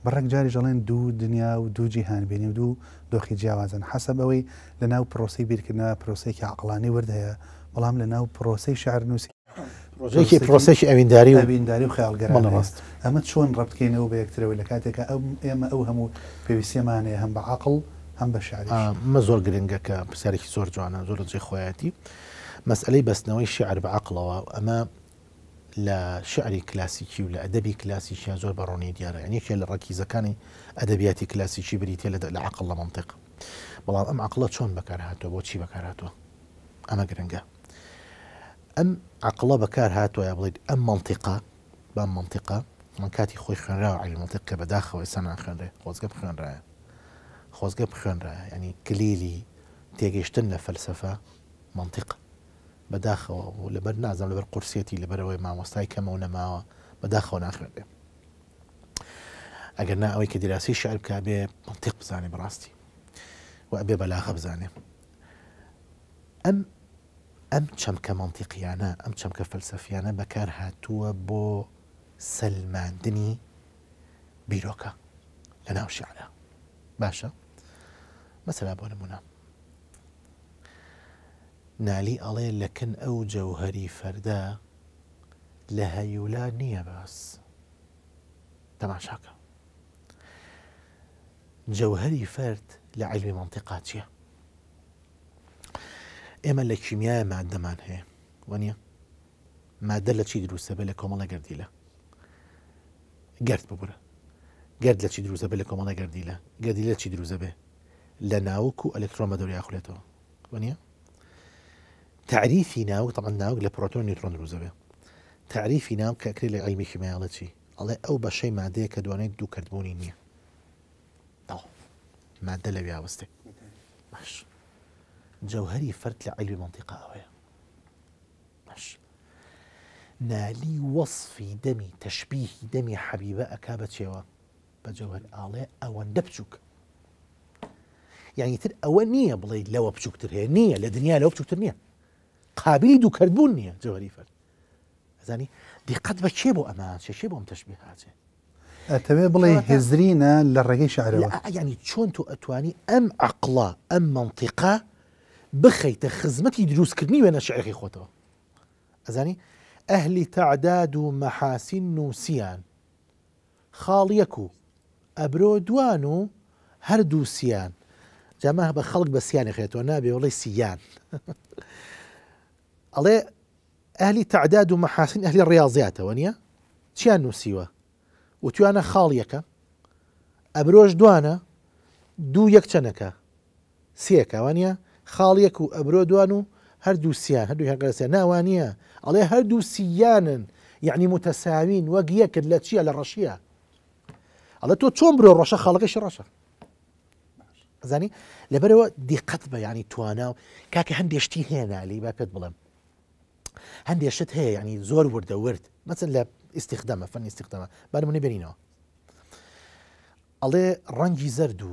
بەڕێک جاری ژەڵێن دوو دنیا و دوو جیهانبینی و دوو دۆخی جیاوازن حەسب ئەوەی لە ناو پرۆسی بیرکردنەوە پرۆسێکی عقلانی وردەیە بەڵام لە ناو پرۆسی شعر نووسی ڕۆژێکی پرۆسێکی ئەوینداری و بیننداری و خیالگەڕاست ئەمە چۆن ڕبتکەینەوە بە یەکترەوە لە کاتێکە ئەم ئێمە ئەو هەموو پێویستێمانەیە هەم بە عقل هەم بە شعر مە زۆر گرنگە کە پرسیارێکی زۆر جوانە زۆر جێ خۆیەتی مەسئلەی بەستنەوەی شعر بە عقلەوە ئەمە لشعري كلاسيكي ولا ادبي كلاسيكي زور باروني دياره يعني شيء الركيزه كان ادبياتي كلاسيكي بريتي لعقل منطق بلام ام عقلت شون بكار هاتو بو شي بكار هاتو اما جرنجا ام عقله بكار هاتو يا بليد ام منطقه بام منطقه من كاتي خوي خنرا على المنطقه بداخه وسنا خنرا خوز جب خنرا خوز جب خنرا يعني كليلي تيجي فلسفه منطقه بەداخەوە و لەبەر نازم نعم، لەبەر قورسەتی لەبەرەوەی مامۆستای كما ماوە بەداخەوە ناخر اگر نا ئەوەی کە دیراسی شعر کابێ منتیق بزانێ بڕاستی و ئەبێ ام ام ئەم ئەم چەمکە ام ئەم چەمکە انا بەکار هاتو بو سلماندنی دني لە ناو شعرە باشا مثلا بۆ نمونە نالي ألي لكن أو جوهري فردا لها يولا نية باس تمام شاكا جوهري فرد لعلم منطقاتية إما لكيمياء ما عندمان هي ونيا ما دل شي دروسة بلا كومالا قرديلا قرد ببورا قرد لشي دروسة بلا كومالا قرديلا قرديلا شي دروسة بلا ناوكو الكترون مدوري أخلاته وانيا تعريفي ناو طبعا ناو لبروتون نيوترون روزەوێ تعريفي ناو كاكري لعلمي علمی خیمایڵە او بشي ئەو بەشەی مادەیە دو كربوني دووکردبوونی نییە مادە لە ویاوەستێ باش جەوهری فرد لە علمی منطقة اوي باش نالي وصفي دمي تشبيه دمي حبيبه اكابت بەچێوە بجوهر جەوهر او ندبشوك يعني یعنی تر ئەوە بلاي لو بشوك تر هي نيه لدنيا لو بشوك تر نيه قابلی دووکردبوون نییە جۆری فەر زانی دیقەت بە چێ بۆ ئەمان شێ بۆم تەشببی هاچێ ئەتەوێ بڵێ هێزرینە لە ڕێگەی شعرەوە ینی چۆن تو ئەتوانی ئەم عقلا ئەم منطقا بخەیتە خزمەتی دروستکردنی وێنە شعرەی خۆتەوە ئەزانی ئەهلی تعداد و مەحاسین نووسیان خاڵیەک و ئەبرۆ دوان و هەردووسیان جەمە بە خەڵک بە سییان خێتەوە نابێ وڵی سییان ئەڵێ ئەهلی تعداد و مەحاسین ئەهلی ڕاضاتەوە نییە چیان نووسیوە وتیانە خاڵ یەکە ئەبرۆژ دوانە دوو یەک چەنەکە سێکەوانە خاڵ یەک و ئەبرۆ دوان و هەردوو سیان هەردوو هەگەسێ ناوانە ئەڵێ هەردوو سیانن یعنی متەساوین وەک یەکرد لە چییە لە ڕەشیە ئەڵە تۆ چۆن برۆ ڕەشە خەڵەکەشی ڕەشە زانی لەبەرەوە دیقەت بە ینی توانە و کاکە هەندێشتی هێنالی با پێت بڵم هەندێشت هەیە ینی زۆر وردە ورد مەچن لە استیخدەمە فەن استیخدەمە بارمونی بینەوە ئەڵێ ڕەنگی زەرد و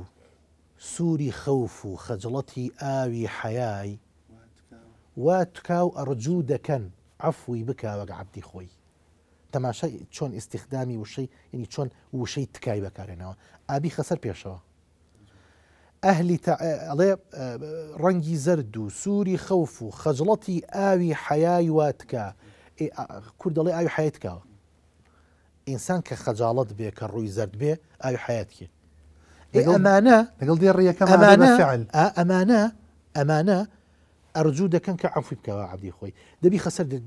سووری خەوف و خەجڵەتی ئاوی حەیای وا تکاو ئەڕجوو دەکەن ئەفوی بکاوەک عبدی خۆی تەماشای چۆن استیخدامی وشەی ینی چۆن وشەی تکای بەکارێنەوە ئابی خەسەر پێشەوە أهلي تع... آه، رنجي زردو سوري خوفو خجلتي آوي حياي واتكا آه، كرد الله آوي حياتكا إنسان كخجالت بيه كروي زرد بيه آوي حياتك أمانة لقل دي الرية كما أمانة فعل آه، أمانة أمانة أرجو دكان كعفو بك عبدي خوي دبي خسر دي,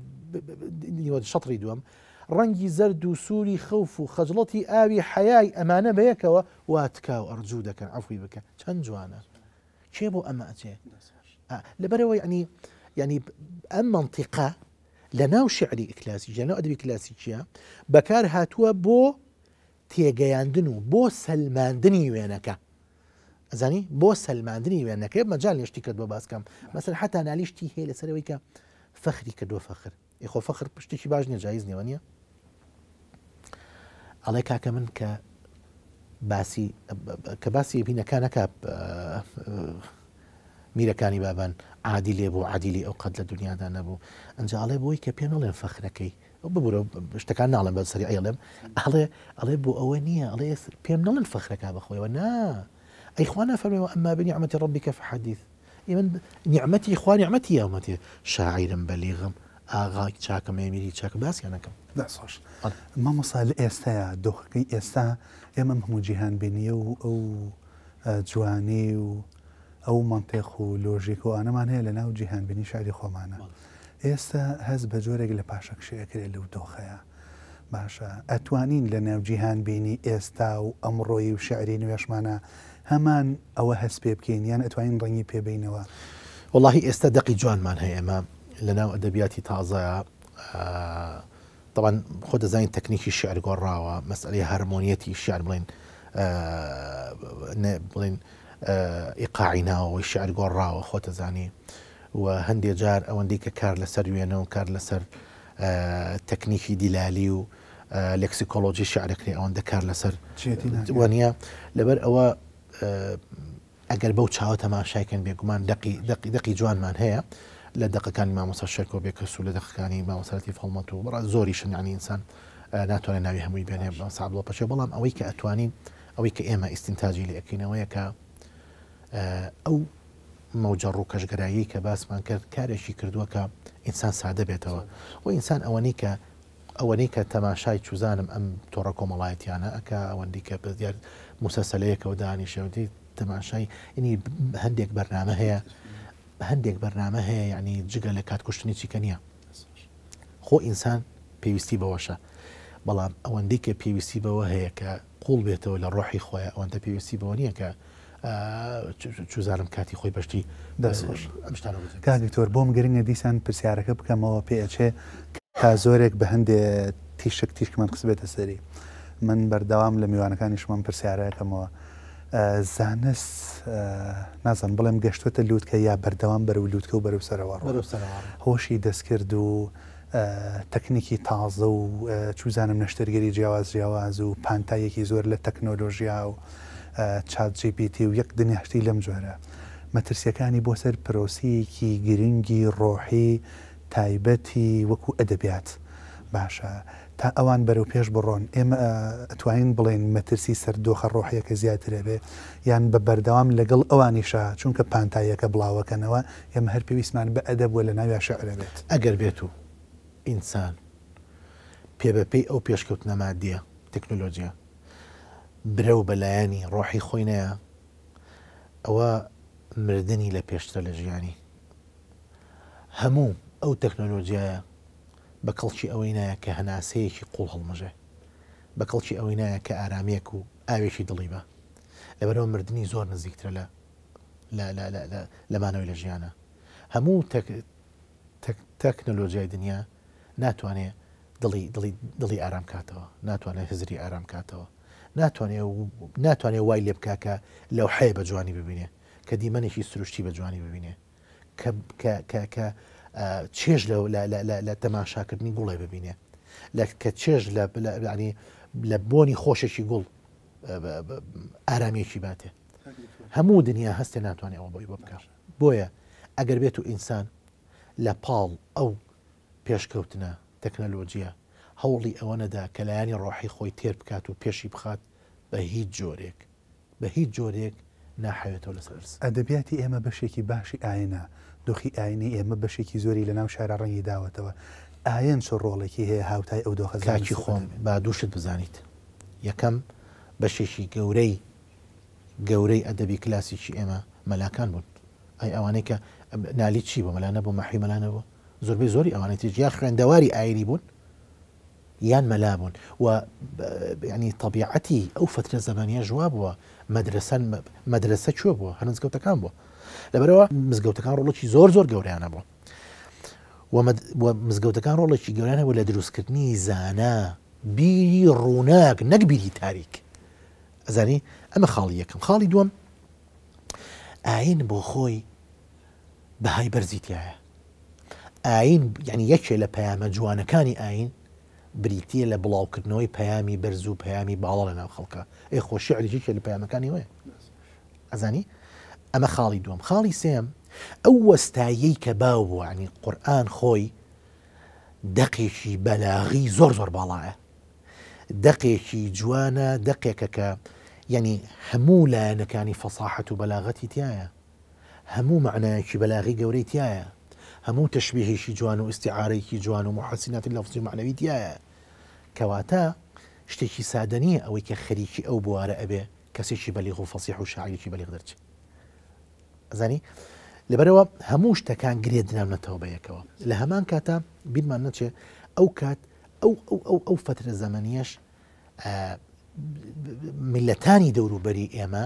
دي شطري دوام رنجي زرد و سووری خەوف و حياي أمانة حیای ئەمانە بەیەکەوە واتکا و ئەرجوو دەکەن ئەفوی بکە چەند جوانە کێ بۆ يعني ئەچێ لەبەرەوەی لناو شعري ئەم لناو أدبي ناو بكار ئکلاسی بو ئەدبی کلاسی چیە بەکار هاتووە بو تێگەیاندن و بۆ سلماندنی وێنەکە ئەزانی بۆ سلماندنی وێنەکە مەجال لێشتی کرد بۆ باسکەم مەسەر حتا نالیشتی هەیە لەسەرەوەی فخر فەخری کە دۆ فەخر یخۆ فەخر ئەڵێ کاکە من کە باسی کە باسی بینەکانەکە آه، میرەکانی بابان عادی لێ بۆ عادیلی ئەو قەت لە دنیادا نەبوو ئەنج ئاڵێ بۆی کە پێ نەڵێن فەخرەکەی ببوورە شتەکان ناڵم بەسەری ئەڵێم ئەڵێ ئەڵێ بۆ ئەوە نییە ئەڵێ پێم نڵن فەخرەکە بەخۆیەوە نا ئەیخوانا فەرمەوە ئەما بنی عمەتی ڕبیکە فحەدیث نعمتي إخواني نعمتي يا أمتي شاعرا بليغا ئاغا چاکە مێمیری چاکە باسییانەکەم داسۆش مامۆسا لە ئێستاە دۆخەکەی ئێستا ئێمە هەموو جیهان بینیە و ئەو جوانی و ئەو منتێخ و لۆژیک و ئانەمان هەیە لە ناو جیهان بینی شاری خۆمانە ئێستا هەز بە جۆرێک لە پاشەکشەیەکرێت لەو دۆخەیە باشە ئەتوانین لە ناوجییهان بینی ئێستا و ئەمڕۆی و شعری نوێشمانە هەمان ئەوە هەست پێ بکەین یان ئەتوانین ڕەنی پێبینەوە. واللهی ئێستا دقی جوانمان هەیە ئەمە لنا ادبياتي تازه طبعا خد زين تكنيكي الشعر قرا ومساله هارمونيتي الشعر بلين آه بلين آه ايقاعنا والشعر قرا وخوت زاني وهندي جار او عندي كار لسر يو كار لسر آه تكنيكي دلاليو و آه، ليكسيكولوجي الشعر كني او عندي كار لسر وانيا لبر او آه اقربو تشاو تما شايكن بيقمان دقي دقي دقي جوان مان هي آه لە دقەکانی مامۆسا شەرکۆ بێ کەسو لە دقەکانی مامۆسەتی فڵمەت و بڕ زۆری شنیانی ئینسان ناتوانێت ناوی هەمووی بێنێ سابڵۆ پەشێ بەڵام ئەوەی کە ئەتوانین ئەوەی کە ئێمە ئیسینتاجی لەکەینەوەیە کە ئەو مەوجە ڕووکەشگرایی کە باسمان کرد کارێکی کردووە کە ئینسان سادە بێتەوە و ئینسان ئەوەنی کە ئەوەنەی کە تەماشای چوزانم ئەم تۆڕە کۆمەڵایەتیانە ئەکە ئەوەندی کە بەزیار موسەسەلەیەکەوە دانیشەوتی تەماشای ینی هەندێک بەرنامە هەیە هەندێک بەرنامە هەیە ینی جگە لە کاتکوشتنی چیکە نییە خۆ ئینسان پێویستی بەوەشە بەڵام ئەوەندەی کە پێویستی بەوە هەیە کە قوڵ بێتەوە لە ڕۆحی خۆی ئەوەندە پێویستی بەوە نییە کە چزارم کاتی خۆی بەشتی کاکتۆر بۆم گرنگە دیسان پرسیارەکە بکەمەوە پێچێ تا زۆرێک بە هەندێک تیشک تیشکمان قسبێتە سەری من بەردەوام لە میوانەکانیشمان پرسیارەکەمەوە زانست نازان بڵێم گەشتوتە لووتکە یا بەردەوام بەرە و لووتکە و بەرەو سەرەوە هۆشی دەستکرد و تەکنیکی تازە و چوزانم نەشتەرگەری جیاواز جیاواز و پانتایەکی زۆر لە تەکنۆلۆژیا و چاتGPT و یەک دنیاشتی لەم جۆرە مەترسیەکانی بۆ سەر پرۆسیکی گرنگی ڕۆحی تایبەتی وەکو ئەدەبیات باشە. تا ئەوان بەرەو پێش بڕۆن ئێمە ئەتوانین بڵێن مەترسی سەردۆخە ڕۆحیەکە زیاترە بێ یان بە بەردەوام لەگەڵ ئەوانیشا چونکە پانتایەکە بڵاوەکەنەوە ئێمە هەر پێویستمان بە ئەدە بووە لە ناوی شعرە بێت ئەگەر بێت و ئینسان پێ بەپی ئەو پێشکەوتنە مادیە تەکنۆلۆژیە برەو بەلایانی ڕۆحی خۆینەیە ئەوە مردنی لە پێشتە لە ژیانی هەموو ئەو تەکنۆلۆژیایە بە کەڵکی ئەوەی نایە کە هەناسەیەکی قوڵ هەڵمەژێ بە کەڵکی ئەوەی نایە کە ئارامەک و ئاوێکی دڵی بە لەبەرەوە مردنی زۆر نزیکترە لە لەمانەوەی لە ژیانە هەموو تەکنەلۆژیای دنیا ناتوانێت دڵی ئارام کاتەوە ناتوانێت هزری ئارام کاتەوە ناتوانێت وای لێ بکاکە لەو حەیە بە جوانی ببینێ کە دیمەنێکی سروشتی بە جوانی ببینێ کە چێژ لە تەماشاکردنی گوڵێ ببینێ لە کە چێژ لەنی لە بۆنی خۆشێکی گوڵ ئارامێکی باتێ هەموو دنیا هەستێ ناتوانێت ئەوە بۆی بۆ بکار بۆیە ئەگەر بێت و ئینسان لە پاڵ ئەو پێشکەوتنە تەکنەلۆجیە هەوڵی ئەوە نەدا کە لایانی ڕۆحی خۆی تێر بکات و پێشی بخات بە هیچ جۆرێک بە هیچ جۆرێک ناحوێتەوە لەسەر ئەدەبیاتی ئێمە بەشێکی باشی ئاەنە دۆخی ئاینی ئێمە بەشێکی زۆری لە ناو شارە ڕەنگی داوەتەوە ئاەن چۆ ڕۆڵێکی هەیە هاوتای ئەو دۆخەزاکی خۆم با دووشت بزانیت یەکەم بەشێکی گەورەی گەورەی ئەدەبی کلاسیکی ئێمە مەلاکان بوون ئەی ئەوانەی کە نالی چی بۆ مەلانە بۆ مەحی مەلانەوە زۆربەی زۆری ئەوانێتی یا خوێندەواری ئایری بوون یان مەلابوون و ینی تەبیعەتی ئەو فترە زەمانە ژوا بووە مەدرسە چوە بووە هەنزگەوتەکان بووە لەبەرەوە مزگەوتەکان ڕۆڵکی زۆر زۆر گەوریانە بوو مزگەوتەکان ڕۆڵێکی گەوریانەوە لە دروستکردنی زانە بیری ڕووناک نەک بیری تاریک ئەزانی ئەمە خاڵی یەکەم خاڵی دووەم ئاین بۆ خۆی بەهای بەرزیتیایە ئاین یعنی یەکێ لە پەیامە جوانەکانی ئاین بریتە لە بڵاوکردنەوەی پەیامی بەرز و پەیامی باڵە لە ناو خەڵکە ئێ خۆشی علیژێکە لە پەیامەکانی وەیە ئەزانی أما خالي دوم خالي سام أوستا يك باو يعني قرآن خوي دقيشي بلاغي زور زور بالاعة دقيشي جوانا دقيكك يعني همو لا نكاني فصاحة بلاغتي تيايا همو معنى شي بلاغي قوري تيايا همو تشبيهي شي جوانو استعاري شي جوانو محسنات اللفظ معنوي تيايا كواتا شتيشي سادنية أو كخريشي أو بوارا أبي شي بليغ فصيح وشاعري شي بليغ درتي زانی لەبەرەوە هەموو شتەکان گرێدنامەتەوە بەیەکەوە لە هەمان کاتە بیرمان نەچێ ئەو کات ئەو ئەو ئەو فترە زەمەنیەش میلەتانی دەوروبەری ئێمە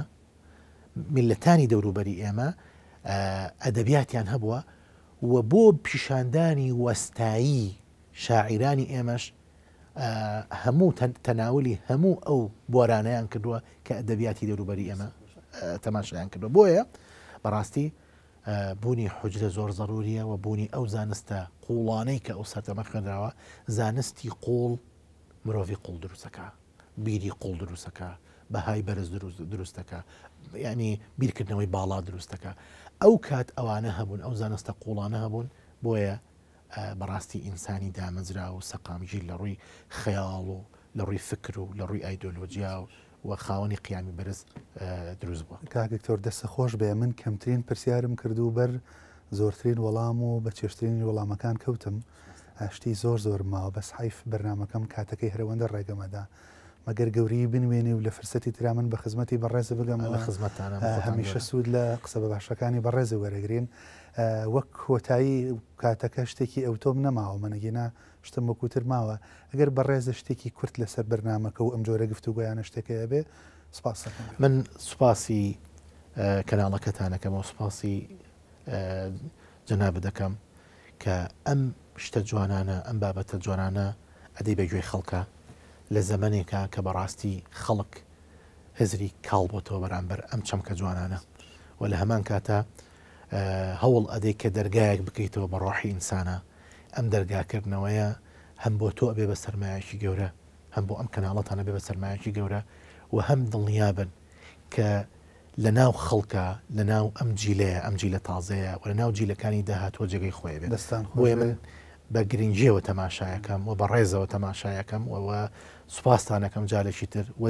میلەتانی دەوروبەری ئێمە ئەدەبیاتیان هەبووە و بۆ پیشاندانی وەستایی شاعیرانی ئێمەش هەموو تەناولی هەموو ئەو بۆرانەیان کردووە کە ئەدەبیاتی دەوروبەری ئێمە تەماشایان کردووە بۆیە بەڕاستی بوونی حجرە زۆر ضرروریە و بوونی ئەو زانستە قوڵانەی کە ئەو سەردەمە خوێنراوە زانستی قوڵ مرۆڤی قوڵ دروستەکە بیری قوڵ دروستەکە بەهای بەرز دروستەکە ینی بیرکردنەوەی باڵا دروستەکە ئەو کات ئەوانە هەبوون ئەو زانستە قوڵانە هەبوون بۆیە بەڕاستی ئینسانی دامەزرا و سەقامژی لە ڕووی خەیاڵ و لە ڕووی فکر و لە ڕووی ئایدۆلۆجییا و و خاوەنی قیامی بەرز دروست بووە کاکتۆر دەستە خۆش بێ من کەمترین پرسیارم کردو بەر زۆرترین وەڵام و بە چێشترین وەڵامەکان کەوتم شتی زۆر زۆر ماوە بەس حیف بەرنمەکەم کاتەکەی هەرەوەندە ڕێگەمەدا. مەگەر گەوری بنوێنێ و لە فرسەتی تررا من بە خزمەتی بەڕێزە بگەم لە خزمەتانە هەمیشە سوود لە قسە بە باشەکانی بەڕێزە وەرەگرین وەک کۆتایی کاتەکە شتێکی ئەوتۆم نەماوە منەگەنا شتم وەکوتر ماوە ئەگەر بەڕێزە شتێکی کورت لەسەر بەرنمەکە و ئەم جۆرە گفتو گویانە شتێکەیە بێ سپاس من سوپاسی کەناڵەکەتانەکەم و سوپاسی جنا بدەکەم کە ئەم شتە جوانانە ئەم بابەتە جوانانە ئەدەی بەگوێ خەڵکە لە زەمنێکە کە بەڕاستی خەڵک هزری کاڵ بۆتەوە بەرامبەر ئەم چەمکە جوانانە و لە هەمان کاتە هەوڵ ئەدەی کە دەرگایەک بکەیتەوە بە ڕۆحی ئینسانە ئەم دەرگاکردنەوەیە هەم بۆ تۆ ئەبێ بە سەرمایەکی گەورە هەم بۆ ئەم کەناڵەتانە بێ بە سەرمایەکی گەورە و هەم دڵنیابن کە لە ناو خەڵکە لە ناو ئەم جیلەیە ئەم جیلە تازەیە و لە ناو جیلەکانی داهاتۆ جگەی خۆی بێت دەستان بۆیە من بە گرنجیەوە تەماشایەکەم و بە ڕێزەوە تەماشایەکەم و سوپاسانەکەم جالێکی تر و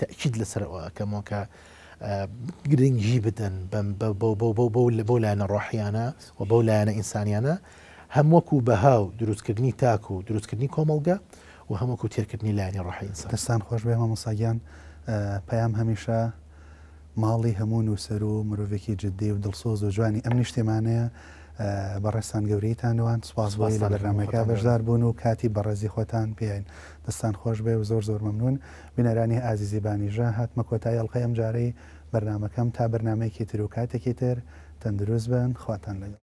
تەکیید لەسەرەوەکەمەوە کە گرنگجی بدەن بۆ لایەنە ڕۆحیانە و بەو لایەنە ئینسانیانە هەم وەکو بەهاو دروستکردنی تاک و دروستکردنی کۆمەلگە و هەموەکو تێرکردنی لایانی ڕحینسان دەستان خۆش بێمە مساگیان پەیام هەمیشە ماڵی هەموو نووسەر و مرۆڤێکی جددی و دڵسۆز و جوانی ئەم نیشتێمانەیە بەڕێستان گەورەیتانوان سپاس باسی لە بەرنمەکە بەشدار بوون و کاتی بەڕێزی خۆتان پێین دەستان خۆش بێ و زۆر زۆر مەمنون بینەرانی ئازیزی بانیژە هاتمە کۆتای ئەڵلقەم جارەی بەرنمەکەم تا بەرنمەیەکی تر و کاتێکی تر تەندروست بن خواتان لەگەڵ